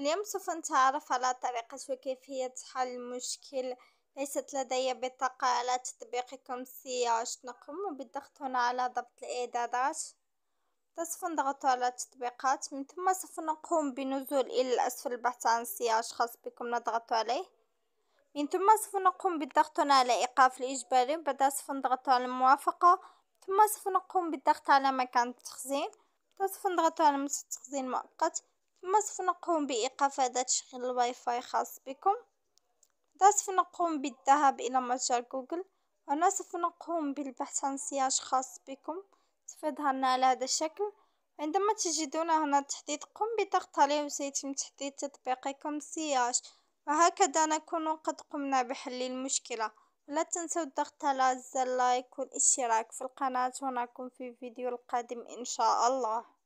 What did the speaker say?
اليوم سوف نتعرف على طريقة وكيفية حل المشكل ليست لدي بطاقة على تطبيقكم عش نقوم بالضغط هنا على ضبط الإعدادات سوف نضغط على التطبيقات من ثم سوف نقوم بنزول إلى الأسفل البحث عن عش خاص بكم نضغط عليه من ثم سوف نقوم بالضغط هنا على إيقاف الإجباري بعدها سوف نضغط على الموافقة ثم سوف نقوم بالضغط على مكان التخزين سوف نضغط على مسح التخزين مؤقت ثم سوف نقوم بايقاف هذا تشغيل الواي فاي خاص بكم هنا سوف نقوم بالذهاب الى متجر جوجل هنا سوف نقوم بالبحث عن سياج خاص بكم سوف يظهرنا لنا على هذا الشكل عندما تجدون هنا التحديث قم بضغط عليه وسيتم تحديث تطبيقكم سياج وهكذا نكون قد قمنا بحل المشكلة لا تنسوا الضغط على زر لايك والاشتراك في القناة ونراكم في الفيديو القادم ان شاء الله